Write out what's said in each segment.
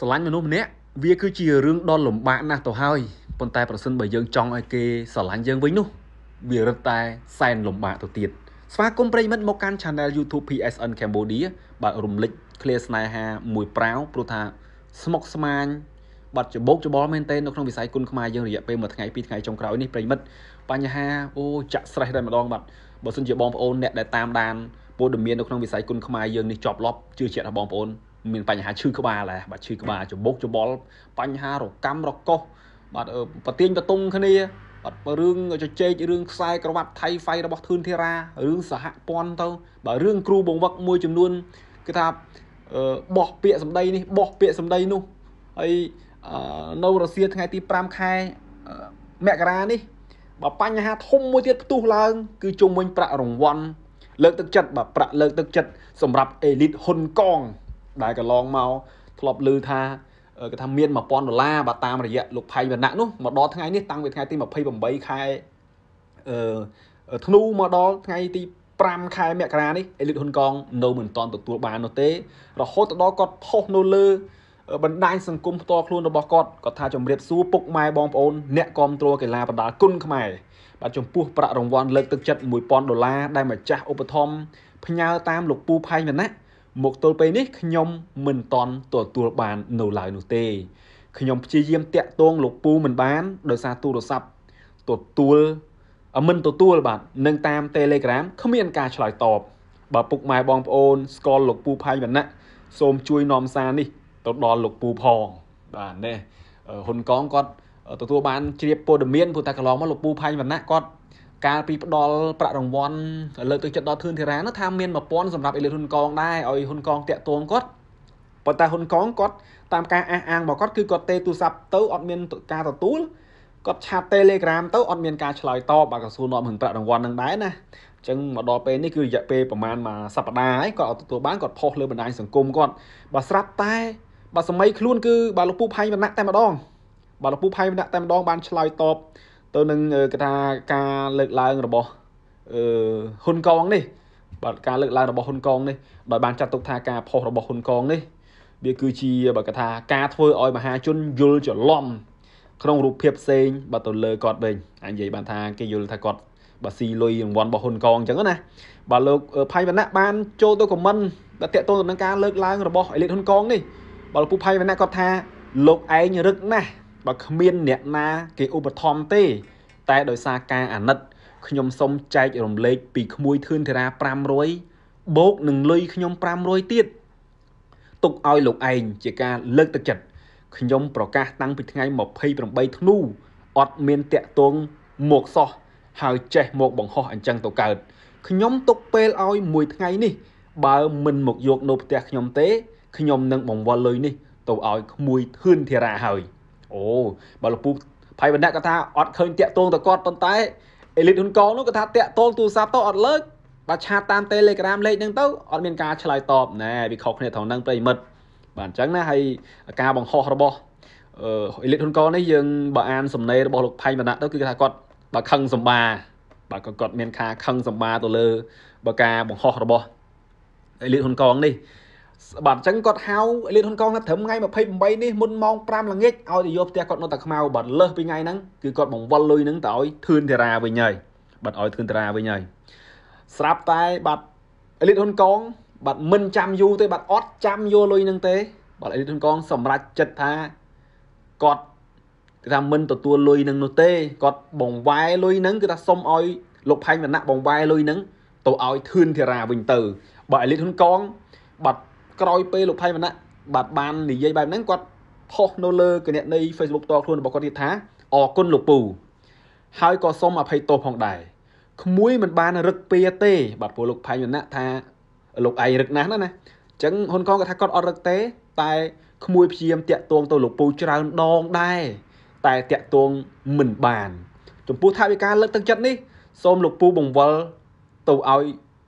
ស្រឡាញ់មនុស្សម្នាក់វាគឺជារឿងដ៏លំបាកណាស់ទៅហើយប៉ុន្តែប្រសិនបើយើង ចង់ឲ្យគេស្រឡាញ់យើងវិញនោះ វារឹតតែសែនលំបាកទៅទៀតស្វាគមន៍ប្រិយមិត្តមកកាន់ Channel YouTube PSN Cambodia បាទរំលឹកឃ្លាស្នេហាមួយប្រាវព្រោះថាស្មុកស្មាញបាត់ច្បោកច្បល់មែនទែននៅក្នុងវិស័យគុណខ្មែរយើងរយៈពេលមួយថ្ងៃពីរថ្ងៃចុងក្រោយនេះប្រិយមិត្តបញ្ហាអូចាក់ stress តែម្ដងបាទបើសិនជាបងប្អូនអ្នកដែលតាមដានព័ត៌មាននៅក្នុងវិស័យគុណខ្មែរយើងនេះជាប់លាប់ជឿជាក់ថាបងប្អូនមានបញ្ហាឈឺក្បាលដែរបាទឈឺក្បាលច្បុកច្បល់បញ្ហារកម្មរកុសបាទប្រទៀងប្រទង់គ្នាបាទរឿងជជែករឿងខ្សែក្រវ៉ាត់ ថៃហ្វៃរបស់ធឿនធារារឿងសហព័ន្ធទៅបាទរឿងគ្រូបង្វឹកមួយចំនួនគេថាបោះពាក្យសម្ដីនេះបោះពាក្យសម្ដីនោះហើយនៅរសៀលថ្ងៃទី5ខែមករានេះបើបញ្ហាធំមួយទៀតផ្ទុះឡើង គឺជុំវិញប្រាក់រង្វាន់លើកទឹកចិត្តបាទប្រាក់លើកទឹកចិត្តសម្រាប់អេលីតហ៊ុនកងដែលកន្លងមកធ្លាប់ឮថាគេថាមាន1000ដុល្លារបើតាមរយៈលោកផៃវណ្ណៈនោះមកដល់ថ្ងៃនេះតាំងពីថ្ងៃទី28ខែអឺធ្នូមកដល់ថ្ងៃទី5ខែមករានេះអេលីតហ៊ុនកងនៅមិនទាន់ទទួលបាននោះទេរហូតដល់គាត់ផុសនៅលើបណ្ដាញសង្គមផ្ទាល់ខ្លួនរបស់គាត់គាត់ថាជំរាបសួរពុកម៉ែបងប្អូនអ្នកគ្រប់គ្រងកីឡាបណ្ដាលគុណខ្មែរបាទចំពោះប្រាក់រង្វាន់លើកទឹកចិត្ត1000ដុល្លារដែលម្ចាស់ឧបត្ថម្ភផ្ញើតាមលោកពូផៃវណ្ណៈមកទល់ពេលនេះខ្ញុំមិនតន់ទទួលបាននៅឡើយនោះទេខ្ញុំព្យាយាមតាក់ទងលោកពូមិនបានដោយសារទូរស័ព្ទទទួលមិនទទួលបាទនឹងតាម Telegram គ្មានការឆ្លើយតបបើពុកម៉ែបងប្អូនស្គាល់លោកពូផៃវណ្ណៈសូមជួយនាំសារនេះទៅដល់លោកពូផងបាទនេះហ៊ុនកងគាត់ទទួលបានជ្រាបព័ត៌មានព្រោះតែកន្លងមកលោកពូផៃវណ្ណៈគាត់កាលពីផ្ដល់ប្រាក់រង្វាន់លើកទឹកចិត្តដល់ធឿនធីរ៉ានោះថាមាន1000សម្រាប់អេលីតហ៊ុនកងដែរឲ្យហ៊ុនកងតាក់ទងគាត់ប៉ុន្តែហ៊ុនកងគាត់តាមការអះអាងរបស់គាត់គឺគាត់ទេទូរស័ព្ទទៅអត់មានការទទួលគាត់ឆាត Telegram ទៅអត់មានការឆ្លើយតបបាទក៏សួរនាំរឿងប្រាក់រង្វាន់នឹងដែរណាអញ្ចឹងមកដល់ពេលនេះគឺរយៈពេលប្រហែលមួយសប្តាហ៍ហើយគាត់អត់ទទួលបានគាត់ផុសលើបណ្ដាញសង្គមគាត់បាទស្រាប់តែបាទសម័យខ្លួនគឺបាទលោកពូផៃវណ្ណៈតែម្ដងបាទលោកពូផៃវណ្ណៈតែម្ដង បានឆ្លើយតបទៅនឹងគេថាការលើកឡើងរបស់អឺហ៊ុនកងនេះបាទការលើកឡើងរបស់ហ៊ុនកងនេះដោយបានចាត់ទុកថាការផុសរបស់ហ៊ុនកងនេះវាគឺជាបើគេថាការធ្វើឲ្យមហាជនយល់ច្រឡំក្នុងរូបភាពផ្សេងបើទៅលើគាត់វិញអញនិយាយបានថាគេយល់ថាគាត់បើស៊ីលុយរង្វាន់របស់ហ៊ុនកងអញ្ចឹងណាបាទលោកផៃវណ្ណៈបានចូលទៅខមមិនដែលតាក់ទងទៅនឹងការលើកឡើងរបស់អេលីតហ៊ុនកងនេះបើលោកពូផៃវណ្ណៈគាត់ថាលោកឯងរឹកណាស់បើគ្មានអ្នកណា គេឧបត្ថម្ភទេ តែដោយសារការអាណិតខ្ញុំសូមចែករំលែកពីក្មួយធឿនធារា500បូកនឹងលុយខ្ញុំ500ទៀតទុកឲ្យលោកឯងជាការលើកទឹកចិត្តខ្ញុំប្រកាសតាំងពីថ្ងៃ28ធ្នូអត់មានតាក់ទងមកសោះហើយចេះមកបង្ហោះអញ្ចឹងទៅកើតខ្ញុំទុកពេលឲ្យមួយថ្ងៃនេះបើមិនមកយកនៅផ្ទះខ្ញុំទេខ្ញុំនឹងបង្វល់លុយនេះទៅឲ្យក្មួយធឿនធារាហើយអូបើលោកពូផៃវណ្ណៈគាត់ថាអត់ឃើញតាក់ទងទៅគាត់ប៉ុន្តែអេលីតហ៊ុនកងនោះគាត់ថាតាក់ទងទូរស័ព្ទទៅអត់លើកបាទឆាតតាម Telegram លេខហ្នឹងទៅអត់មានការឆ្លើយតបណែវាខុសគ្នាត្រង់ហ្នឹងប្រិមិត្តបាទអញ្ចឹងណាហើយការបង្ហោះរបស់អឺអេលីតហ៊ុនកងនេះយើងបើអានសំណេររបស់លោកផៃវណ្ណៈទៅគឺថាគាត់បើខឹងសម្បាបាទក៏គាត់មានការខឹងសម្បាទៅលើបើការបង្ហោះរបស់អេលីតហ៊ុនកងនេះបាទអញ្ចឹងគាត់ហៅលៀនហ៊ុនកងថាត្រឹមថ្ងៃ28នេះមុនម៉ោង5ល្ងាចឲ្យទៅយកផ្ទះគាត់នៅតែខ្មៅបាទលើសពីថ្ងៃហ្នឹងគឺគាត់បង្វិលលុយហ្នឹងទៅឲ្យធឿនធារាវិញហើយបាទឲ្យធឿនធារាវិញហើយស្រាប់តែបាទលៀនហ៊ុនកងបាទមិនចាំយូរទេបាទអត់ចាំយកលុយហ្នឹងទេបាទលៀនហ៊ុនកងសម្រេចចិត្តថាគាត់គឺថាមិនទទួលលុយនឹងនោះទេគាត់បងវ៉ែលុយនឹងគឺថាសុំឲ្យលោកផែងវណ្ណៈបងវ៉ែលុយនឹងទៅឲ្យធឿនធារាវិញទៅបាទអេលីតហ៊ុនកងបាទក្រោយពេលលោកផៃវណ្ណៈបាទបាននិយាយបែបហ្នឹងគាត់ផុសនៅលើគណនី Facebook តខ្លួនរបស់គាត់ទៀតថាអរគុណលោកពូហើយក៏សូមអភ័យទោសផងដែរក្មួយមិនបានរឹកពៀទេបាទព្រោះលោកផៃវណ្ណៈថាលោកឯងរឹកណាស់ណាណាអញ្ចឹងហ៊ុនកងគាត់ថាគាត់អត់រឹកទេ តែក្មួយព្យាយាមតាក់ទងទៅលោកពូច្រើនដងដែរតែតាក់ទងមិនបាន ចំពោះថាវិការលើកទឹកចិត្តនេះសូមលោកពូបង្វិលទៅឲ្យ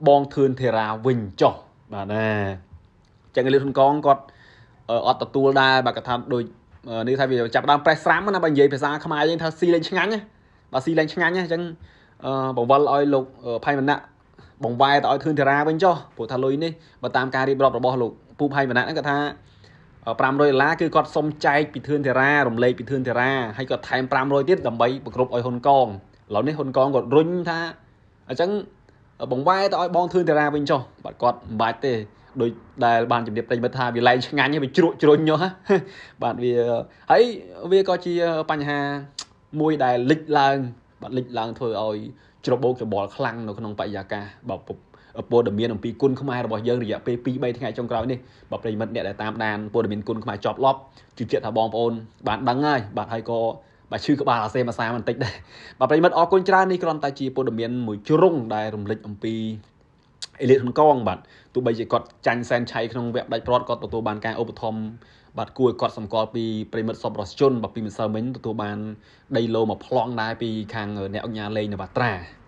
បងធឿនធេរាវិញចុះបាទណាចឹងលីហ៊ុនកងគាត់អត់ទទួលដែរបើគាត់ថាដូចនេះថាវាចាប់ដើមប្រេះស្រាំណាបើនិយាយភាសាខ្មែរយើងថាស៊ីលេងឆ្ងាញ់បើស៊ីលេងឆ្ងាញ់អញ្ចឹងបង្វិលឲ្យលោកផៃវណ្ណៈបង្វែរទៅឲ្យធឿនធារាវិញចុះព្រោះថាលុយនេះបើតាមការរៀបរាប់របស់លោកពូផៃវណ្ណៈហ្នឹងគាត់ថា500ដុល្លារគឺគាត់សុំចែកពីធឿនធារារំលែកពីធឿនធារាហើយគាត់ថែម500ទៀតដើម្បីប្រគ្រប់ឲ្យហ៊ុនកងឥឡូវនេះហ៊ុនកងគាត់រុញថាអញ្ចឹងបង្វែរទៅឲ្យបងធឿនធារាវិញចុះបាទគាត់មិនបាច់ទេដូចដែលបានជំរាបប្រិយមិត្តថាវាឡែងឆ្ងាញ់វាជ្រក់ជ្រុញញោះបាទវាហើយវាក៏ជាបញ្ហាមួយដែលលិចឡើងបាទលិចឡើងធ្វើឲ្យច្របោកច្របល់ខ្លាំងនៅក្នុងបរិយាកាសបើពុព័ត៌មានអំពីគុណខ្មែររបស់យើងរយៈពេល2 3ថ្ងៃចុងក្រោយនេះបើប្រិមិត្តអ្នកដែលតាមដានព័ត៌មានគុណខ្មែរចប់លប់ជឿជាក់ថាបងប្អូនបានដឹងហើយបាទហើយក៏បាទឈឺក្បាលអាសេមអាសាបន្តិចដែរបាទប្រិមិត្តអរគុណច្រើននេះគ្រាន់តែជាព័ត៌មានមួយជ្រុងដែលរំលឹកអំពីអេលីតហ៊ុនកងបាទទោះបីជាគាត់ចាញ់សែនឆៃក្នុងវគ្គដាច់ព្រាត់គាត់ទទួលបានការឧបត្ថម្ភបាទគួរគាត់សម្គាល់ពីប្រិមិត្តសពរសជន បាទពីម្សិលមិញទទួលបាន ដីឡូមួយប្លង់ដែរពីខាងអ្នកអង្គការលេងនវត្រា